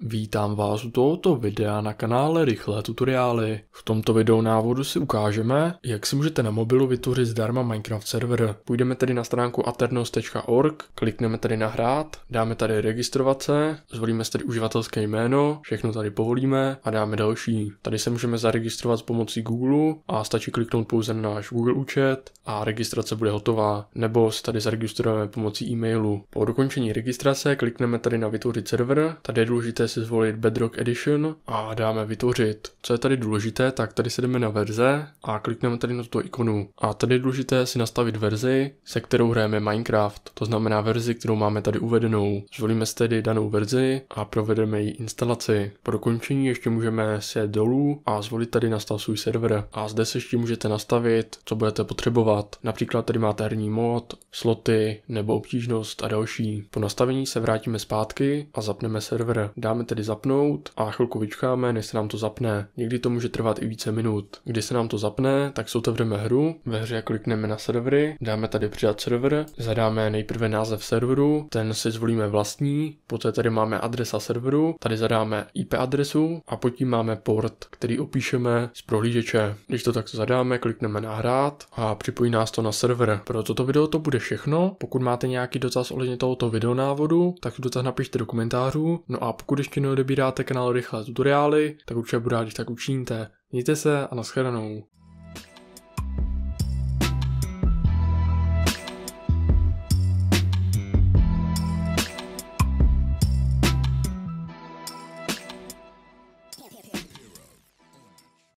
Vítám vás u tohoto videa na kanále Rychlé tutoriály. V tomto videu návodu si ukážeme, jak si můžete na mobilu vytvořit zdarma Minecraft server. Půjdeme tedy na stránku aternos.org, klikneme tady na hrát, dáme tady registrovat se, zvolíme si tady uživatelské jméno, všechno tady povolíme a dáme další. Tady se můžeme zaregistrovat s pomocí Google a stačí kliknout pouze na náš Google účet a registrace bude hotová, nebo se tady zaregistrujeme pomocí e-mailu. Po dokončení registrace klikneme tady na vytvořit server, tady je důležité si zvolit Bedrock Edition a dáme vytvořit. Co je tady důležité, tak tady se jdeme na verze a klikneme tady na tuto ikonu. A tady je důležité si nastavit verzi, se kterou hrajeme Minecraft, to znamená verzi, kterou máme tady uvedenou. Zvolíme si tedy danou verzi a provedeme její instalaci. Pro dokončení ještě můžeme se dolů a zvolit tady nastav svůj server. A zde se ještě můžete nastavit, co budete potřebovat. Například tady máte herní mod, sloty nebo obtížnost a další. Po nastavení se vrátíme zpátky a zapneme server. Dáme Dáme tedy zapnout a chvilku vyčkáme, než se nám to zapne. Někdy to může trvat i více minut. Když se nám to zapne, tak se otevřeme hru, ve hře klikneme na servery, dáme tady přidat server, zadáme nejprve název serveru, ten si zvolíme vlastní, poté tady máme adresa serveru, tady zadáme IP adresu a pod tím máme port, který opíšeme z prohlížeče. Když to takto zadáme, klikneme nahrát a připojí nás to na server. Pro toto video to bude všechno. Pokud máte nějaký dotaz ohledně tohoto videonávodu, tak dotaz napište do komentářů. No a pokud ještě neodebíráte kanál Rychlé tutoriály, tak určitě budu rád, když tak učiníte. Mějte se a nashledanou.